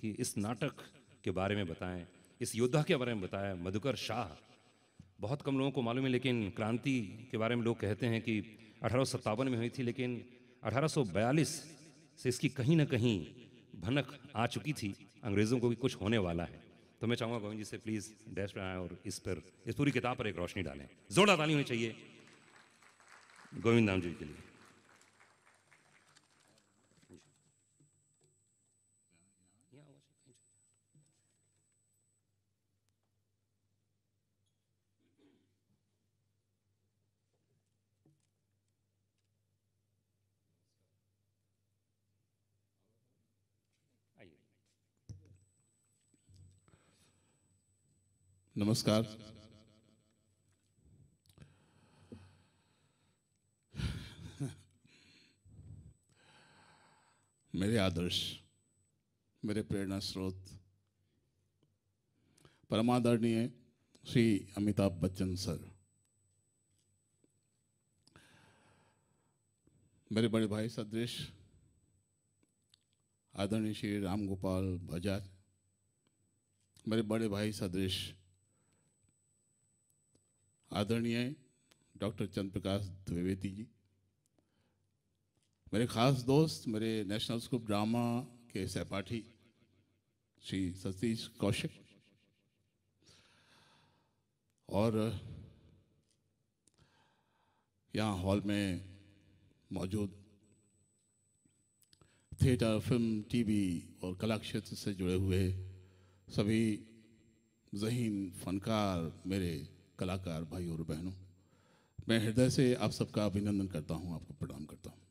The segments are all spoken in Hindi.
कि इस नाटक के बारे में बताएं इस योद्धा के बारे में बताया मधुकर शाह बहुत कम लोगों को मालूम है लेकिन क्रांति के बारे में लोग कहते हैं कि अठारह में हुई थी लेकिन 1842 से इसकी कहीं ना कहीं भनक आ चुकी थी अंग्रेज़ों को भी कुछ होने वाला है तो मैं चाहूँगा गोविंद जी से प्लीज़ डैश पर आएँ और इस पर इस पूरी किताब पर एक रोशनी डालें जोरदार ताली होनी चाहिए गोविंद नाम जी के लिए नमस्कार मेरे आदर्श मेरे प्रेरणा स्रोत परमादरणीय श्री अमिताभ बच्चन सर मेरे बड़े भाई सदृश आदरणीय श्री राम गोपाल बजाज मेरे बड़े भाई सदृश आदरणीय डॉक्टर चंद्र प्रकाश द्विवेदी जी मेरे खास दोस्त मेरे नेशनल स्कूल ड्रामा के सहपाठी श्री सतीश कौशिक और यहाँ हॉल में मौजूद थिएटर फिल्म टीवी और कला क्षेत्र से जुड़े हुए सभी जहीन फनकार मेरे कलाकार भाई और बहनों मैं हृदय से आप सबका अभिनंदन करता हूँ आपको प्रणाम करता हूं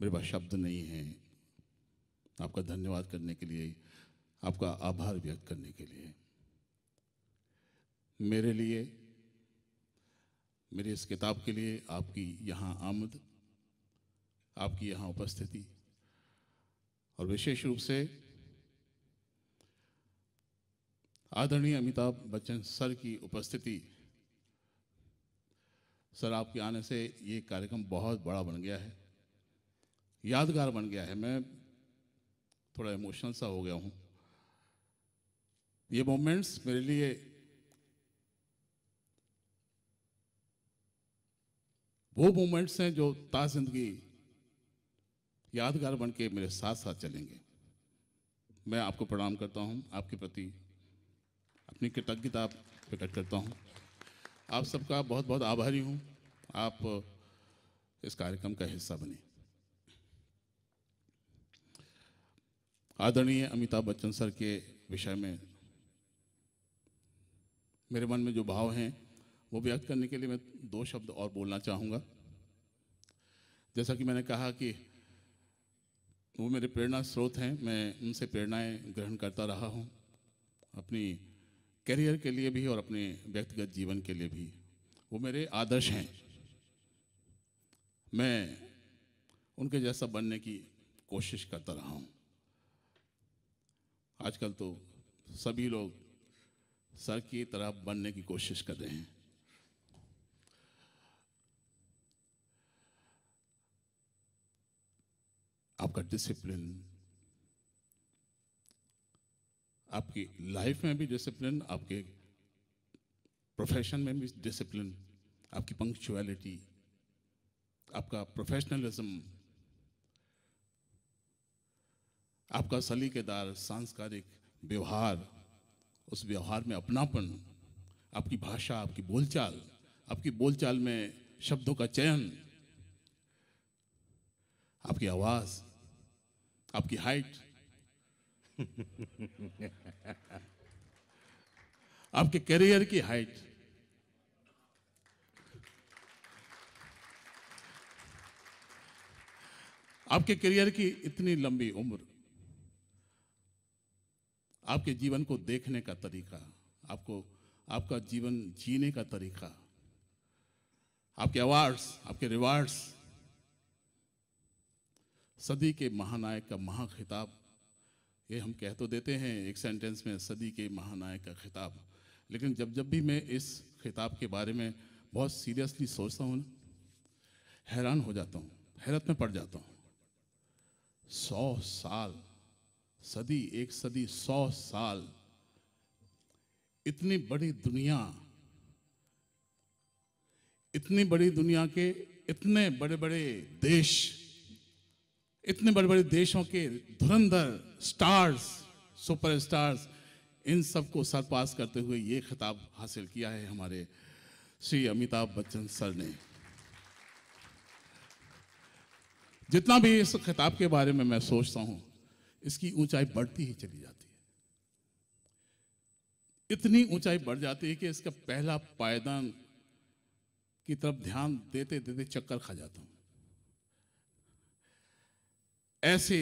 मेरे पास शब्द नहीं है आपका धन्यवाद करने के लिए आपका आभार व्यक्त करने के लिए मेरे लिए मेरी इस किताब के लिए आपकी यहाँ आमद आपकी यहाँ उपस्थिति और विशेष रूप से आदरणीय अमिताभ बच्चन सर की उपस्थिति सर आपके आने से ये कार्यक्रम बहुत बड़ा बन गया है यादगार बन गया है मैं थोड़ा इमोशनल सा हो गया हूँ ये मोमेंट्स मेरे लिए वो मोमेंट्स हैं जो ता जिंदगी यादगार बन के मेरे साथ साथ चलेंगे मैं आपको प्रणाम करता हूँ आपके प्रति अपनी कृतज्ञता प्रकट करता हूँ आप सबका बहुत बहुत आभारी हूँ आप इस कार्यक्रम का हिस्सा बने आदरणीय अमिताभ बच्चन सर के विषय में मेरे मन में जो भाव हैं वो व्यक्त करने के लिए मैं दो शब्द और बोलना चाहूँगा जैसा कि मैंने कहा कि वो मेरे प्रेरणा स्रोत हैं मैं उनसे प्रेरणाएं ग्रहण करता रहा हूँ अपनी करियर के लिए भी और अपने व्यक्तिगत जीवन के लिए भी वो मेरे आदर्श हैं मैं उनके जैसा बनने की कोशिश करता रहा हूँ आजकल तो सभी लोग सर की तरह बनने की कोशिश कर रहे हैं आपका डिसिप्लिन आपकी लाइफ में भी डिसिप्लिन आपके प्रोफेशन में भी डिसिप्लिन आपकी पंक्चुअलिटी आपका प्रोफेशनलिज्म आपका सलीकेदार सांस्कारिक व्यवहार उस व्यवहार में अपनापन आपकी भाषा आपकी बोलचाल आपकी बोलचाल में शब्दों का चयन आपकी आवाज़ आपकी हाइट आपके करियर की हाइट आपके करियर की इतनी लंबी उम्र आपके जीवन को देखने का तरीका आपको आपका जीवन जीने का तरीका आपके अवार्ड्स आपके रिवार्ड्स सदी के महानायक का महाखिताब ये हम कह तो देते हैं एक सेंटेंस में सदी के महानायक का खिताब लेकिन जब जब भी मैं इस खिताब के बारे में बहुत सीरियसली सोचता हूँ ना हैरान हो जाता हूँ हैरत में पड़ जाता हूँ सौ साल सदी एक सदी सौ साल इतनी बड़ी दुनिया इतनी बड़ी दुनिया के इतने बड़े बड़े देश इतने बड़े बड़े देशों के धुरंधर स्टार्स सुपर स्टार्स इन सबको सरपास करते हुए ये खिताब हासिल किया है हमारे श्री अमिताभ बच्चन सर ने जितना भी इस खिताब के बारे में मैं सोचता हूं इसकी ऊंचाई बढ़ती ही चली जाती है इतनी ऊंचाई बढ़ जाती है कि इसका पहला पायदान की तरफ ध्यान देते देते चक्कर खा जाता हूं ऐसे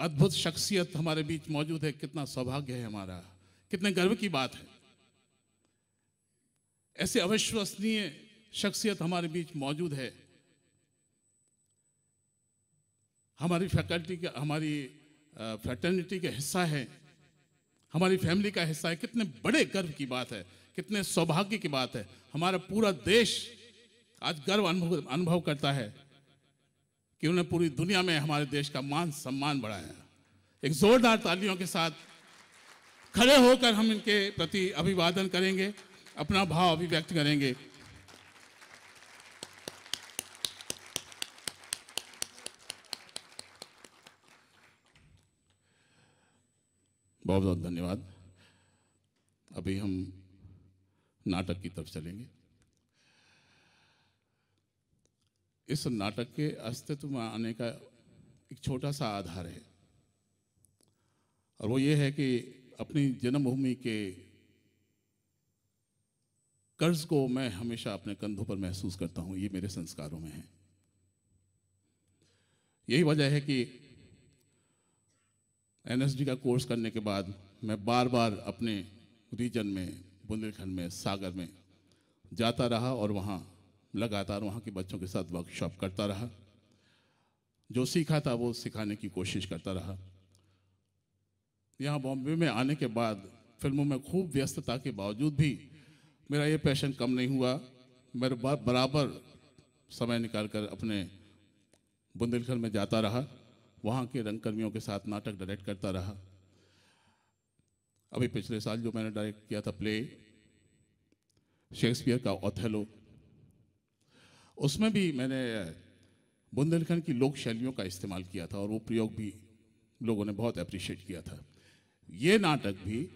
अद्भुत शख्सियत हमारे बीच मौजूद है कितना सौभाग्य है हमारा कितने गर्व की बात है ऐसे अविश्वसनीय शख्सियत हमारे बीच मौजूद है हमारी फैकल्टी का हमारी फैटर्निटी का हिस्सा है हमारी फैमिली का हिस्सा है कितने बड़े गर्व की बात है कितने सौभाग्य की बात है हमारा पूरा देश आज गर्व अनुभव अनुभव करता है कि उन्होंने पूरी दुनिया में हमारे देश का मान सम्मान बढ़ाया एक जोरदार तालियों के साथ खड़े होकर हम इनके प्रति अभिवादन करेंगे अपना भाव अभिव्यक्त करेंगे बहुत बहुत धन्यवाद अभी हम नाटक की तरफ चलेंगे इस नाटक के अस्तित्व में आने का एक छोटा सा आधार है और वो ये है कि अपनी जन्मभूमि के कर्ज को मैं हमेशा अपने कंधों पर महसूस करता हूँ ये मेरे संस्कारों में है यही वजह है कि एनएसडी का कोर्स करने के बाद मैं बार बार अपने रीजन में बुंदेलखंड में सागर में जाता रहा और वहाँ लगातार वहाँ के बच्चों के साथ वर्कशॉप करता रहा जो सीखा था वो सिखाने की कोशिश करता रहा यहाँ बॉम्बे में आने के बाद फिल्मों में खूब व्यस्तता के बावजूद भी मेरा ये पैशन कम नहीं हुआ मेरे बराबर समय निकाल कर अपने बुंदेलखंड में जाता रहा वहाँ के रंगकर्मियों के साथ नाटक डायरेक्ट करता रहा अभी पिछले साल जो मैंने डायरेक्ट किया था प्ले शेक्सपियर का ओथेलो उसमें भी मैंने बुंदेलखंड की लोक शैलियों का इस्तेमाल किया था और वो प्रयोग भी लोगों ने बहुत अप्रिशिएट किया था ये नाटक भी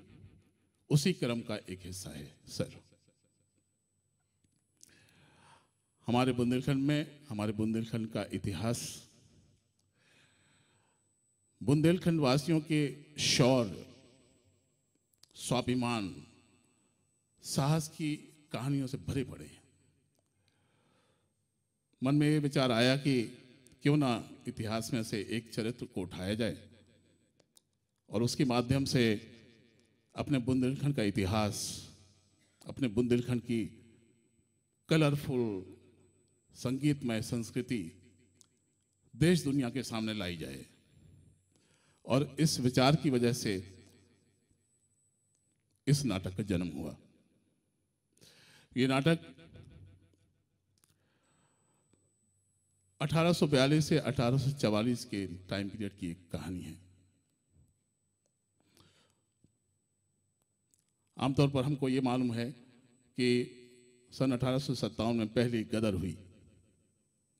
उसी क्रम का एक हिस्सा है सर हमारे बुंदेलखंड में हमारे बुंदेलखंड का इतिहास बुंदेलखंड वासियों के शौर्य स्वाभिमान साहस की कहानियों से भरे पड़े हैं मन में ये विचार आया कि क्यों ना इतिहास में से एक चरित्र को उठाया जाए और उसके माध्यम से अपने बुंदेलखंड का इतिहास अपने बुंदेलखंड की कलरफुल संगीतमय संस्कृति देश दुनिया के सामने लाई जाए और इस विचार की वजह से इस नाटक का जन्म हुआ ये नाटक 1842 से 1844 के टाइम पीरियड की एक कहानी है आमतौर पर हमको ये मालूम है कि सन अठारह में पहली गदर हुई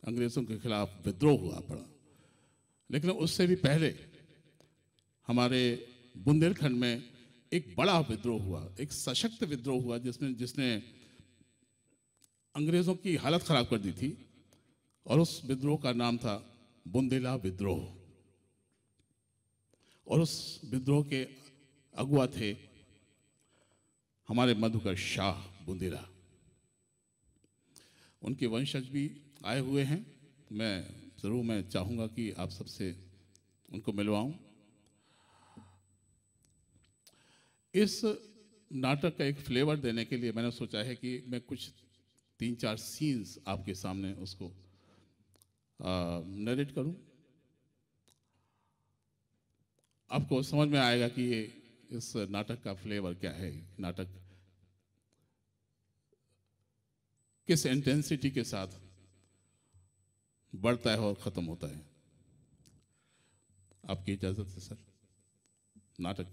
अंग्रेज़ों के खिलाफ विद्रोह हुआ पड़ा लेकिन उससे भी पहले हमारे बुंदेलखंड में एक बड़ा विद्रोह हुआ एक सशक्त विद्रोह हुआ जिसमें जिसने अंग्रेज़ों की हालत ख़राब कर दी थी और उस विद्रोह का नाम था बुंदेला विद्रोह और उस विद्रोह के अगुआ थे हमारे मधुकर शाह बुंदेला उनके वंशज भी आए हुए हैं मैं ज़रूर मैं चाहूँगा कि आप सबसे उनको मिलवाऊं इस नाटक का एक फ्लेवर देने के लिए मैंने सोचा है कि मैं कुछ तीन चार सीन्स आपके सामने उसको नरेट करूं आपको समझ में आएगा कि ये इस नाटक का फ्लेवर क्या है नाटक किस इंटेंसिटी के साथ बढ़ता है और ख़त्म होता है आपकी इजाज़त है सर नाटक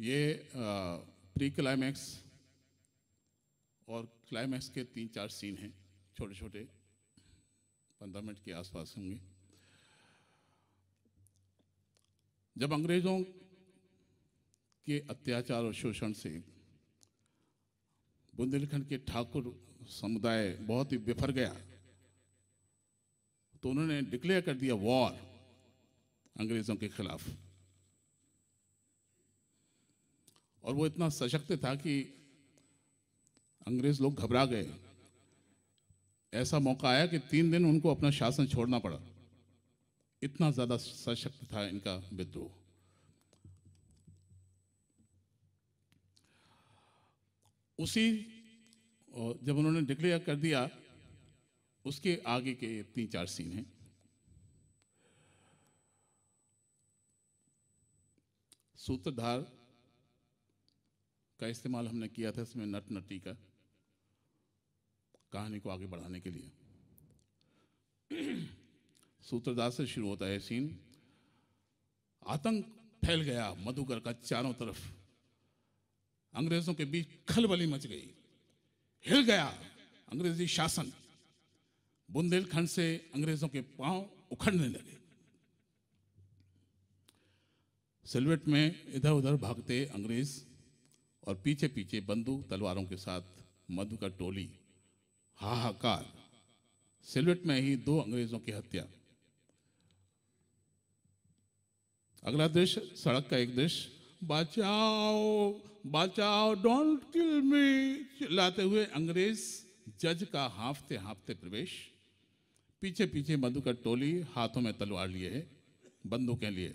ये प्री क्लाइमैक्स और क्लाइमैक्स के तीन चार सीन हैं छोटे छोटे पंद्रह मिनट के आसपास होंगे जब अंग्रेज़ों के अत्याचार और शोषण से बुंदेलखंड के ठाकुर समुदाय बहुत ही बिफर गया तो उन्होंने डिक्लेयर कर दिया वॉर अंग्रेज़ों के खिलाफ़ और वो इतना सशक्त था कि अंग्रेज लोग घबरा गए ऐसा मौका आया कि तीन दिन उनको अपना शासन छोड़ना पड़ा इतना ज़्यादा सशक्त था इनका विद्रोह उसी जब उन्होंने डिक्लेयर कर दिया उसके आगे के तीन चार सीन हैं सूत्रधार का इस्तेमाल हमने किया था इसमें नट नटी का कहानी को आगे बढ़ाने के लिए सूत्रदास से शुरू होता है सीन आतंक फैल गया मधुकर का चारों तरफ अंग्रेजों के बीच खलबली मच गई हिल गया अंग्रेजी शासन बुंदेलखंड से अंग्रेजों के पांव उखड़ने लगे सिलवेट में इधर उधर भागते अंग्रेज और पीछे पीछे बंदूक तलवारों के साथ मधु का टोली हाहाकार सिलवेट में ही दो अंग्रेजों की हत्या अगला दृश्य सड़क का एक दृश्य बचाओ बचाओ डोंट किल मी चिल्लाते हुए अंग्रेज जज का हाफते हाफते प्रवेश पीछे पीछे मधु का टोली हाथों में तलवार लिए है बंदूकें लिए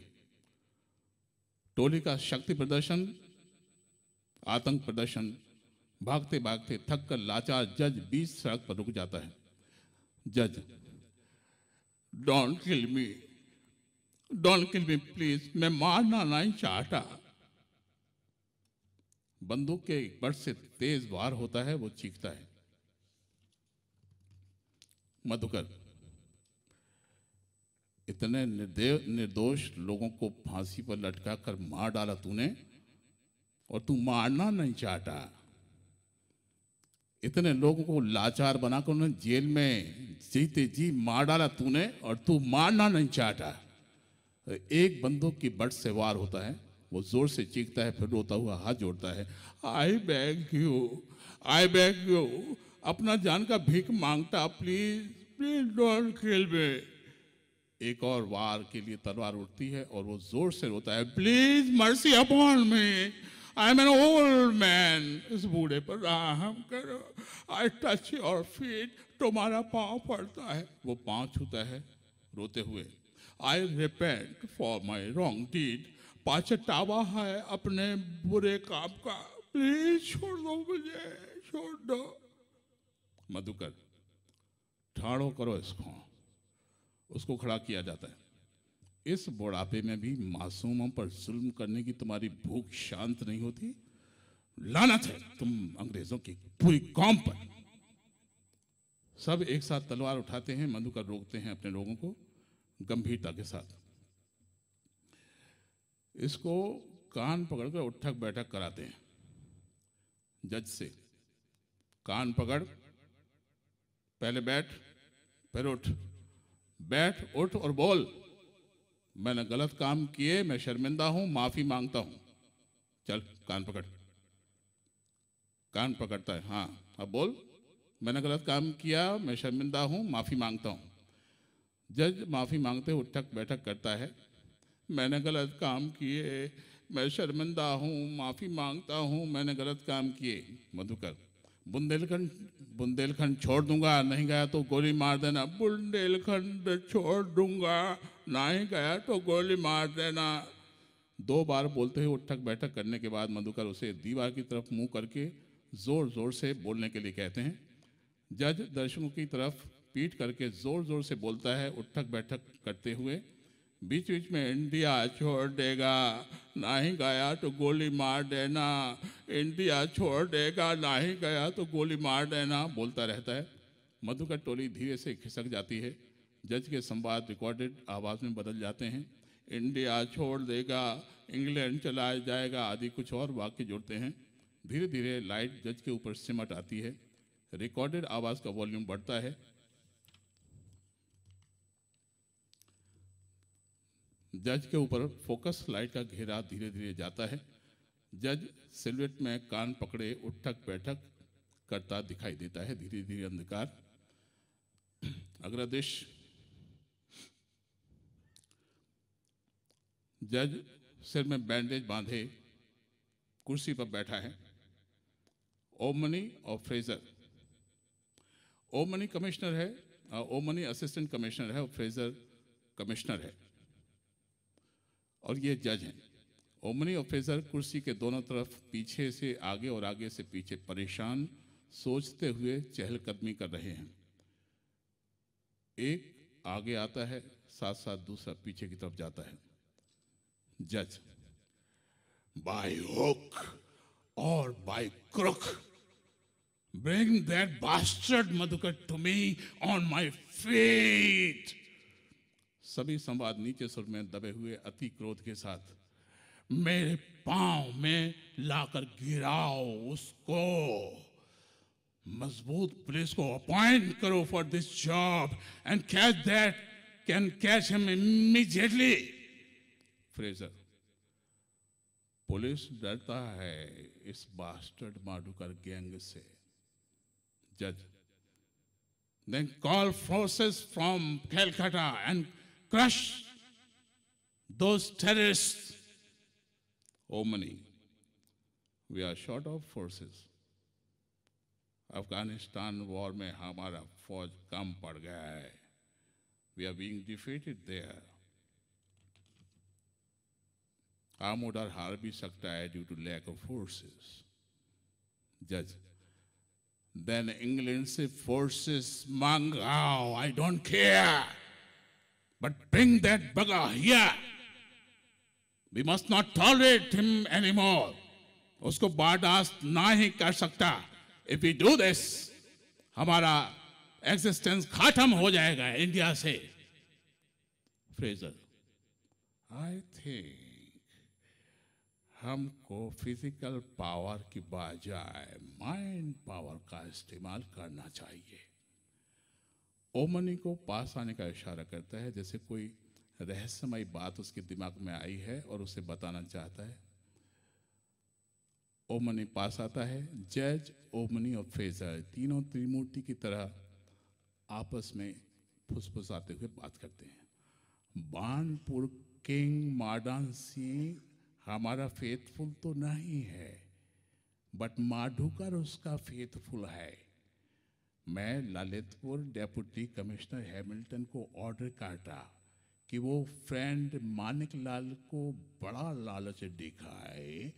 टोली का शक्ति प्रदर्शन आतंक प्रदर्शन भागते भागते थक कर लाचार जज बीच सड़क पर रुक जाता है जज don't kill me don't kill me please मैं मारना नहीं चाहता बंदूक के बट से तेज वार होता है वो चीखता है मधुकर इतने निर्दोष लोगों को फांसी पर लटका कर मार डाला तूने और तू मारना नहीं चाहता इतने लोगों को लाचार बनाकर उन्हें जेल में जीते जी मार डाला तूने और तू मारना नहीं चाहता एक बंदूक की बट से वार होता है वो जोर से चीखता है फिर रोता हुआ हाथ जोड़ता है I beg you I beg you अपना जान का भीख मांगता please please don't kill me एक और वार के लिए तलवार उठती है और वो जोर से रोता है please mercy upon me I am an old man इस बूढ़े पर राहम करो आई टच योर फीट तुम्हारा पाँव पड़ता है वो पाँव छूता है रोते हुए I repent for my wrong deed पाचटावा है अपने बुरे काम का प्लीज छोड़ दो मुझे छोड़ दो मधुकर ठाड़ो करो इसको उसको खड़ा किया जाता है इस बुढ़ापे में भी मासूमों पर जुल्म करने की तुम्हारी भूख शांत नहीं होती लानत है तुम अंग्रेजों की पूरी कौम पर सब एक साथ तलवार उठाते हैं मधुकर रोकते हैं अपने लोगों को गंभीरता के साथ इसको कान पकड़कर उठक बैठक कराते हैं जज से कान पकड़ पहले बैठ फिर उठ बैठ उठ और बोल मैंने गलत काम किए मैं शर्मिंदा हूं माफी मांगता हूं चल कान पकड़ कान पकड़ता है हाँ अब बोल मैंने गलत काम किया मैं शर्मिंदा हूँ माफ़ी मांगता हूँ जज माफ़ी मांगते उठक बैठक करता है मैंने गलत काम किए मैं शर्मिंदा हूँ माफ़ी मांगता हूँ मैंने गलत काम किए मधुकर बुंदेलखंड बुंदेलखंड छोड़ दूंगा नहीं गया तो गोली मार देना बुंदेलखंड छोड़ दूंगा ना ही गया तो गोली मार देना दो बार बोलते हुए उठक बैठक करने के बाद मधुकर उसे दीवार की तरफ मुंह करके ज़ोर ज़ोर से बोलने के लिए कहते हैं जज दर्शकों की तरफ पीट करके ज़ोर ज़ोर से बोलता है उठक बैठक करते हुए बीच बीच में इंडिया छोड़ देगा ना ही गया तो गोली मार देना इंडिया छोड़ देगा ना ही गया तो गोली मार देना बोलता रहता है मधुकर टोली धीरे से खिसक जाती है जज के संवाद रिकॉर्डेड आवाज़ में बदल जाते हैं इंडिया छोड़ देगा इंग्लैंड चला जाएगा आदि कुछ और वाक्य जुड़ते हैं धीरे धीरे लाइट जज के ऊपर सिमट आती है रिकॉर्डेड आवाज़ का वॉल्यूम बढ़ता है जज के ऊपर फोकस लाइट का घेरा धीरे धीरे जाता है जज सिलवेट में कान पकड़े उठक बैठक करता दिखाई देता है धीरे धीरे अंधकार अगला देश जज सिर में बैंडेज बांधे कुर्सी पर बैठा है ओमनी और फ्रेजर ओमनी कमिश्नर है ओमनी असिस्टेंट कमिश्नर है और फ्रेजर कमिश्नर है और ये जज हैं ओमनी और फ्रेजर कुर्सी के दोनों तरफ पीछे से आगे और आगे से पीछे परेशान सोचते हुए चहलकदमी कर रहे हैं एक आगे आता है साथ साथ दूसरा पीछे की तरफ जाता है जज बाय hook और by crook bring that bastard Madhukar to me on my fate सभी संवाद नीचे सुर में दबे हुए अति क्रोध के साथ मेरे पांव में लाकर गिराओ उसको मजबूत पुलिस को अपॉइंट करो for this job and catch that can catch him immediately Fraser police डरता है इस बास्टर्ड माडुकर गैंग से जज then call forces from Calcutta and crush terrorist oh money we are short of forces Afghanistan war में हमारा फौज कम पड़ गया है we are being defeated there काम उधर हार भी सकता है due to lack of forces जज देन इंग्लैंड से forces मांगाओ I don't care but bring that bugger here we must not tolerate him anymore उसको बर्दाश्त ना ही कर सकता इफ यू डू दिस हमारा एग्जिस्टेंस खत्म हो जाएगा इंडिया से फ्रेजर आई थिंक हमको फिजिकल पावर की बजाय माइंड पावर का इस्तेमाल करना चाहिए ओमनी को पास आने का इशारा करता है जैसे कोई रहस्यमय बात उसके दिमाग में आई है और उसे बताना चाहता है ओमनी पास आता है जज ओमनी और फेजर तीनों त्रिमूर्ति की तरह आपस में फुसफुसाते हुए बात करते हैं बानपुर किंग मार्डन सिंह हमारा फेथफुल तो नहीं है बट माधुकर उसका फेथफुल है मैं ललितपुर डेपुटी कमिश्नर हैमिल्टन को ऑर्डर काटा कि वो फ्रेंड मानिक लाल को बड़ा लालच दिखाए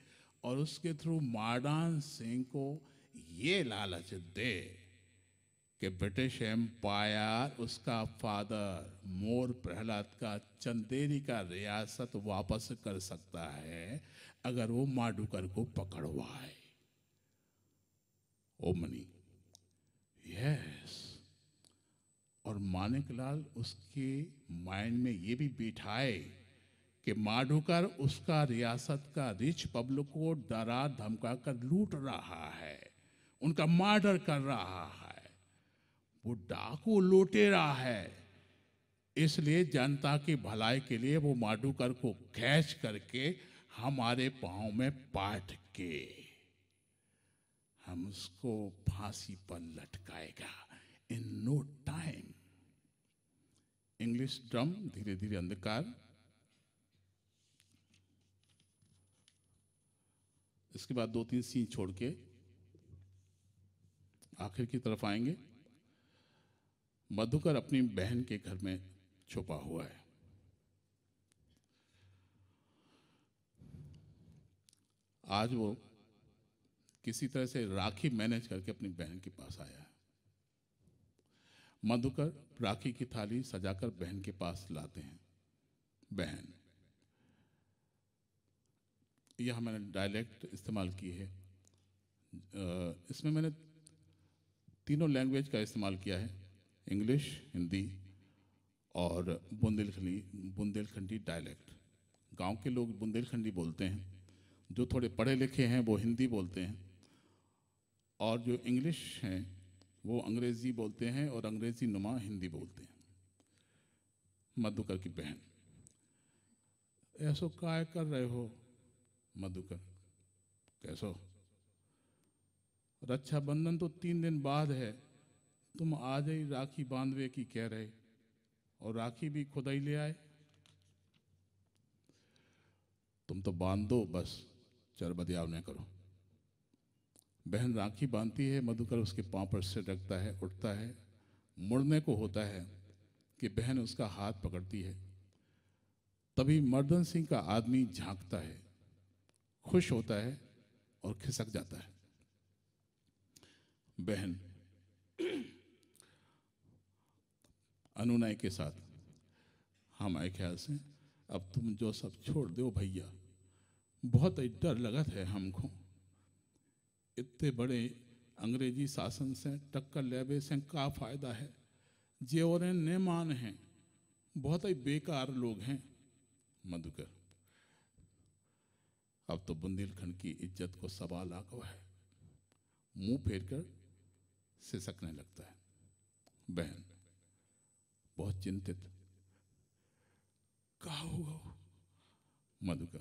और उसके थ्रू माडान सिंह को ये लालच दे कि ब्रिटिश एम्पायर उसका फादर मोर प्रहलाद का चंदेरी का रियासत वापस कर सकता है अगर वो माडुकर को पकड़वाए ओमनी यस और मानिकलाल उसके माइंड में ये भी बिठाए कि माडुकर उसका रियासत का रिच पब्लिक को डरा धमका कर लूट रहा है उनका मर्डर कर रहा है वो डाकू लुटेरा है इसलिए जनता की भलाई के लिए वो माडूकर को खैच करके हमारे पांव में पाट के हम उसको फांसी पर लटकाएगा in no time English drum धीरे धीरे अंधकार इसके बाद दो तीन सीन छोड़ के आखिर की तरफ आएंगे मधुकर अपनी बहन के घर में छुपा हुआ है आज वो किसी तरह से राखी मैनेज करके अपनी बहन के पास आया है मधुकर राखी की थाली सजाकर बहन के पास लाते हैं बहन यह मैंने डायलेक्ट इस्तेमाल की है इसमें मैंने तीनों लैंग्वेज का इस्तेमाल किया है इंग्लिश हिंदी और बुंदेलखंडी बुंदेलखंडी डायलैक्ट गांव के लोग बुंदेलखंडी बोलते हैं जो थोड़े पढ़े लिखे हैं वो हिंदी बोलते हैं और जो इंग्लिश हैं वो अंग्रेज़ी बोलते हैं और अंग्रेज़ी नुमा हिंदी बोलते हैं मधुकर की बहन ऐसो काय कर रहे हो मधुकर कैसो रक्षाबंधन तो तीन दिन बाद है तुम आ जाए राखी बांधवे की कह रहे और राखी भी खुदाई ले आए तुम तो बांध दो बस चल बदयाव न करो बहन राखी बांधती है मधुकर उसके पाँव पर सिर रखता है उठता है मुड़ने को होता है कि बहन उसका हाथ पकड़ती है तभी मर्दन सिंह का आदमी झांकता है खुश होता है और खिसक जाता है बहन अनुनय के साथ हमारे हाँ, ख्याल से अब तुम जो सब छोड़ दो भैया बहुत डर लगत है हमको इतने बड़े अंग्रेजी शासन से टक्कर लेबे से का फायदा है जेवरें ने मान हैं बहुत ही बेकार लोग हैं मधुकर अब तो बुंदेलखंड की इज्जत को सवाल आगो है मुंह फेर कर सिसकने लगता है बहन बहुत चिंतित कहा होगा मधु का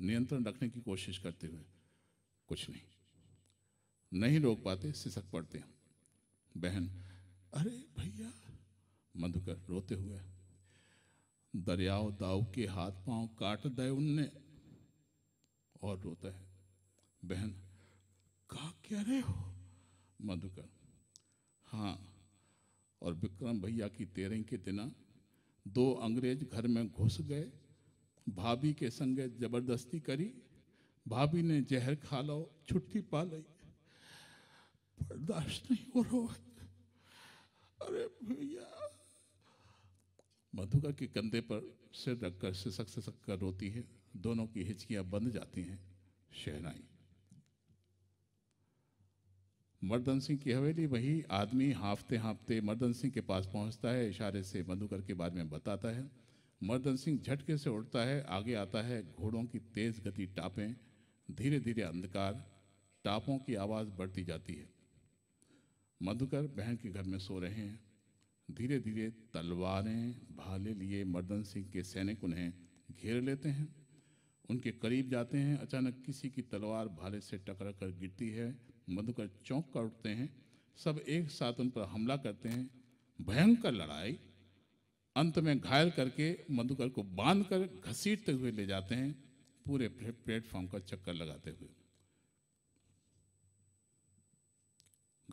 नियंत्रण रखने की कोशिश करते हुए कुछ नहीं नहीं रोक पाते सिसक पड़ते हैं बहन अरे भैया मधुकर रोते हुए दरियाओ दाऊ के हाथ पांव काट दे उनने और रोता है बहन कहा कह रहे हो मधुकर हाँ और विक्रम भैया की तेरह के दिना दो अंग्रेज घर में घुस गए भाभी के संग जबरदस्ती करी भाभी ने जहर खा लो छुट्टी पा ली बर्दाश्त नहीं हो रहा अरे भैया मधुकर के कंधे पर सिर रखकर सिसक सिसक कर रोती है दोनों की हिचकियां बंद जाती हैं शहनाई मर्दन सिंह की हवेली वही आदमी हाँफते हाँफते मर्दन सिंह के पास पहुंचता है इशारे से मधुकर के बारे में बताता है मर्दन सिंह झटके से उड़ता है आगे आता है घोड़ों की तेज़ गति टापें धीरे धीरे अंधकार टापों की आवाज़ बढ़ती जाती है मधुकर बहन के घर में सो रहे हैं धीरे धीरे तलवारें भाले लिए मर्दन सिंह के सैनिक उन्हें घेर लेते हैं उनके करीब जाते हैं अचानक किसी की तलवार भाले से टकरा कर गिरती है मधुकर चौंक कर उठते हैं सब एक साथ उन पर हमला करते हैं भयंकर लड़ाई अंत में घायल करके मधुकर को बांध कर घसीटते हुए ले जाते हैं पूरे प्लेटफॉर्म का चक्कर लगाते हुए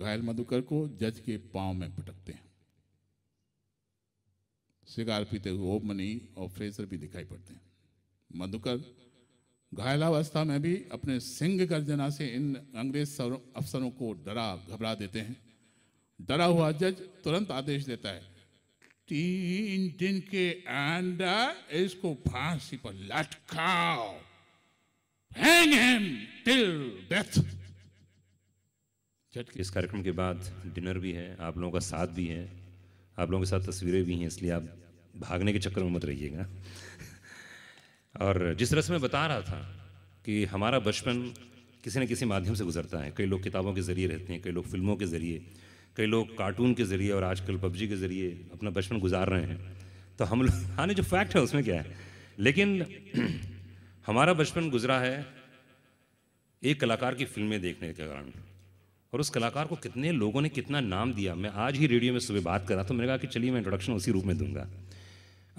घायल मधुकर को जज के पांव में पटकते हैं सिगार पीते हुए ओपमनी और फ्रेजर भी दिखाई पड़ते हैं मधुकर घायलावस्था में भी अपने सिंह गर्जना से इन अंग्रेज अफसरों को डरा घबरा देते हैं डरा हुआ जज तुरंत आदेश देता है तीन दिन के अंदर इसको फांसी पर लटकाओ hang him till death इस कार्यक्रम के बाद डिनर भी है आप लोगों का साथ भी है आप लोगों के साथ तस्वीरें भी हैं इसलिए आप भागने के चक्कर में मत रहिएगा और जिस तरह से मैं बता रहा था कि हमारा बचपन किसी न किसी माध्यम से गुजरता है कई लोग किताबों के ज़रिए रहते हैं कई लोग फिल्मों के ज़रिए कई लोग कार्टून के ज़रिए और आजकल पबजी के ज़रिए अपना बचपन गुजार रहे हैं तो हम लोग हाँ जो फैक्ट है उसमें क्या है लेकिन हमारा बचपन गुजरा है एक कलाकार की फिल्में देखने के कारण और उस कलाकार को कितने लोगों ने कितना नाम दिया मैं आज ही रेडियो में सुबह बात कर रहा था तो मैंने कहा कि चलिए मैं इंट्रोडक्शन उसी रूप में दूंगा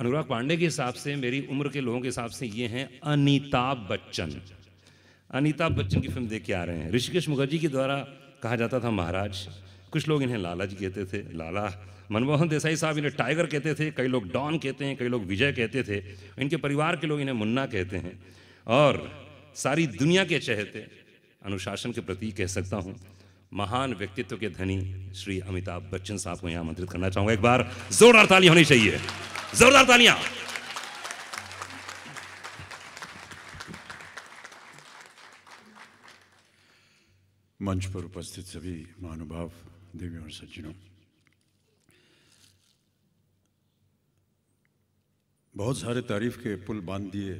अनुराग पांडे के हिसाब से मेरी उम्र के लोगों के हिसाब से ये हैं अनिताभ बच्चन अनिताभ बच्चन की फिल्म देख के आ रहे हैं ऋषिकेश मुखर्जी के द्वारा कहा जाता था महाराज कुछ लोग इन्हें लाला जी कहते थे लाला मनमोहन देसाई साहब इन्हें टाइगर कहते थे कई लोग डॉन कहते हैं कई लोग विजय कहते थे इनके परिवार के लोग इन्हें मुन्ना कहते हैं और सारी दुनिया के चहेते अनुशासन के प्रति कह सकता हूँ महान व्यक्तित्व के धनी श्री अमिताभ बच्चन साहब को यहां आमंत्रित करना चाहूंगा एक बार जोरदार ताली होनी चाहिए जोरदार तालियां मंच पर उपस्थित सभी महानुभाव देवी और सज्जनों बहुत सारे तारीफ के पुल बांध दिए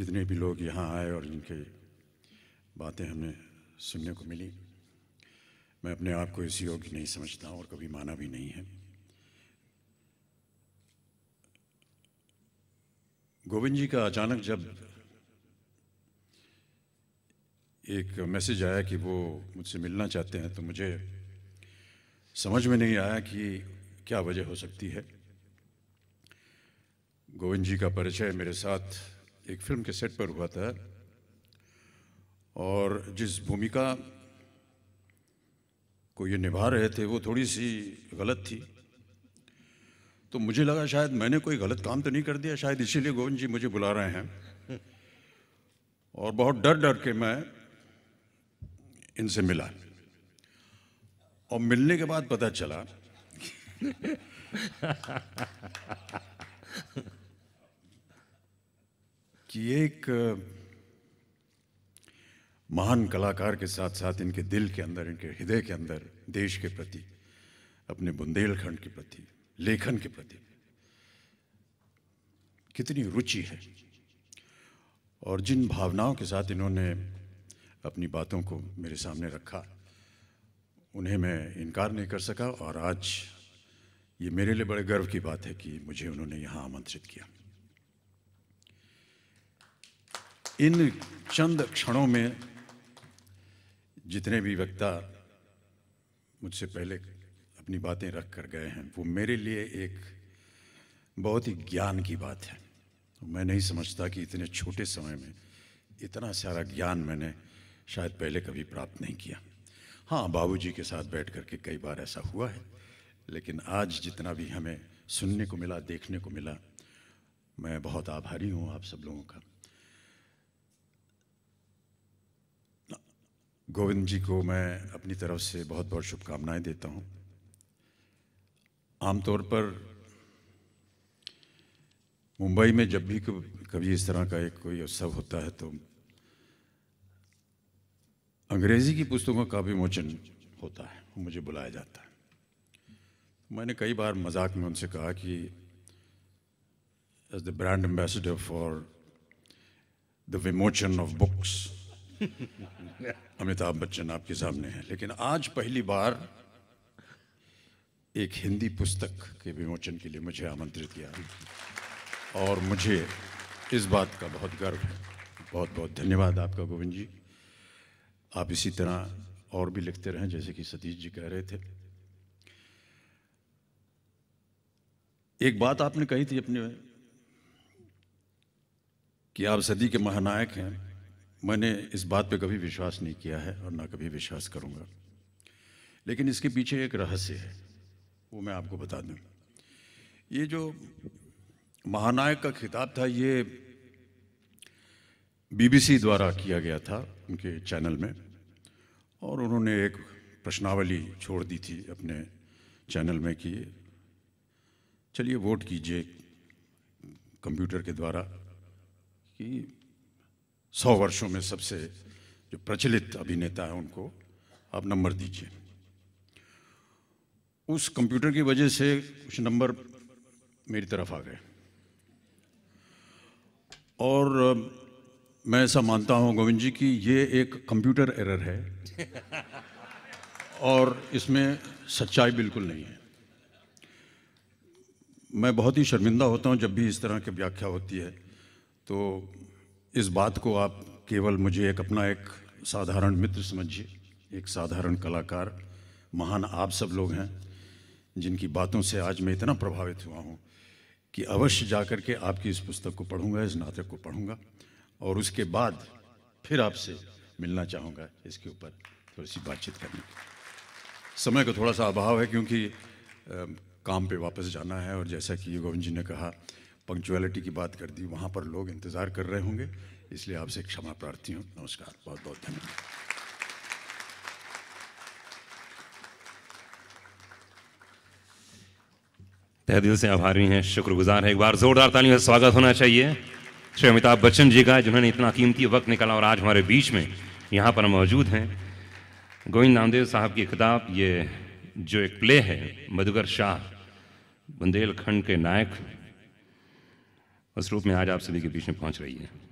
जितने भी लोग यहाँ आए और जिनके बातें हमने सुनने को मिली मैं अपने आप को इस योग्य नहीं समझता और कभी माना भी नहीं है गोविंद जी का अचानक जब एक मैसेज आया कि वो मुझसे मिलना चाहते हैं तो मुझे समझ में नहीं आया कि क्या वजह हो सकती है गोविंद जी का परिचय मेरे साथ एक फिल्म के सेट पर हुआ था और जिस भूमिका को ये निभा रहे थे वो थोड़ी सी गलत थी तो मुझे लगा शायद मैंने कोई गलत काम तो नहीं कर दिया शायद इसीलिए गोविंद जी मुझे बुला रहे हैं और बहुत डर डर के मैं इनसे मिला और मिलने के बाद पता चला कि एक महान कलाकार के साथ साथ इनके दिल के अंदर इनके हृदय के अंदर देश के प्रति अपने बुंदेलखंड के प्रति लेखन के प्रति कितनी रुचि है और जिन भावनाओं के साथ इन्होंने अपनी बातों को मेरे सामने रखा उन्हें मैं इनकार नहीं कर सका और आज ये मेरे लिए बड़े गर्व की बात है कि मुझे उन्होंने यहाँ आमंत्रित किया इन चंद क्षणों में जितने भी वक्ता मुझसे पहले अपनी बातें रख कर गए हैं वो मेरे लिए एक बहुत ही ज्ञान की बात है मैं नहीं समझता कि इतने छोटे समय में इतना सारा ज्ञान मैंने शायद पहले कभी प्राप्त नहीं किया हाँ बाबूजी के साथ बैठ कर के कई बार ऐसा हुआ है लेकिन आज जितना भी हमें सुनने को मिला देखने को मिला मैं बहुत आभारी हूँ आप सब लोगों का गोविंद जी को मैं अपनी तरफ से बहुत बहुत शुभकामनाएं देता हूं आमतौर पर मुंबई में जब भी कभी इस तरह का एक कोई उत्सव होता है तो अंग्रेज़ी की पुस्तकों का काफी मोचन होता है मुझे बुलाया जाता है मैंने कई बार मजाक में उनसे कहा कि as the brand ambassador for the विमोचन ऑफ बुक्स अमिताभ बच्चन आपके सामने हैं लेकिन आज पहली बार एक हिंदी पुस्तक के विमोचन के लिए मुझे आमंत्रित किया और मुझे इस बात का बहुत गर्व है बहुत बहुत धन्यवाद आपका गोविंद जी आप इसी तरह और भी लिखते रहें जैसे कि सतीश जी कह रहे थे एक बात आपने कही थी अपने कि आप सदी के महानायक हैं मैंने इस बात पे कभी विश्वास नहीं किया है और ना कभी विश्वास करूँगा लेकिन इसके पीछे एक रहस्य है वो मैं आपको बता दूँ ये जो महानायक का खिताब था ये बीबीसी द्वारा किया गया था उनके चैनल में और उन्होंने एक प्रश्नावली छोड़ दी थी अपने चैनल में कि चलिए वोट कीजिए कंप्यूटर के द्वारा कि सौ वर्षों में सबसे जो प्रचलित अभिनेता है उनको आप नंबर दीजिए उस कंप्यूटर की वजह से कुछ नंबर मेरी तरफ आ गए और मैं ऐसा मानता हूं गोविंद जी कि ये एक कंप्यूटर एरर है और इसमें सच्चाई बिल्कुल नहीं है मैं बहुत ही शर्मिंदा होता हूं जब भी इस तरह की व्याख्या होती है तो इस बात को आप केवल मुझे एक अपना एक साधारण मित्र समझिए एक साधारण कलाकार महान आप सब लोग हैं जिनकी बातों से आज मैं इतना प्रभावित हुआ हूँ कि अवश्य जा कर के आपकी इस पुस्तक को पढ़ूंगा इस नाटक को पढ़ूंगा और उसके बाद फिर आपसे मिलना चाहूँगा इसके ऊपर थोड़ी सी बातचीत करने की समय का थोड़ा सा अभाव है क्योंकि आ, काम पे वापस जाना है और जैसा कि गोविंद जी ने कहा पंक्चुअलिटी की बात कर दी वहाँ पर लोग इंतज़ार कर रहे होंगे इसलिए आपसे क्षमा प्रार्थी हूँ नमस्कार बहुत बहुत धन्यवाद दिल से आभारी हैं शुक्रगुजार हैं एक बार जोरदार तालियों का स्वागत होना चाहिए श्री अमिताभ बच्चन जी का जिन्होंने इतना कीमती वक्त निकाला और आज हमारे बीच में यहाँ पर मौजूद हैं गोविंद नामदेव साहब की किताब ये जो एक प्ले है मधुकर शाह बुंदेलखंड के नायक रूप में आज आप सभी के बीच में पहुँच रही है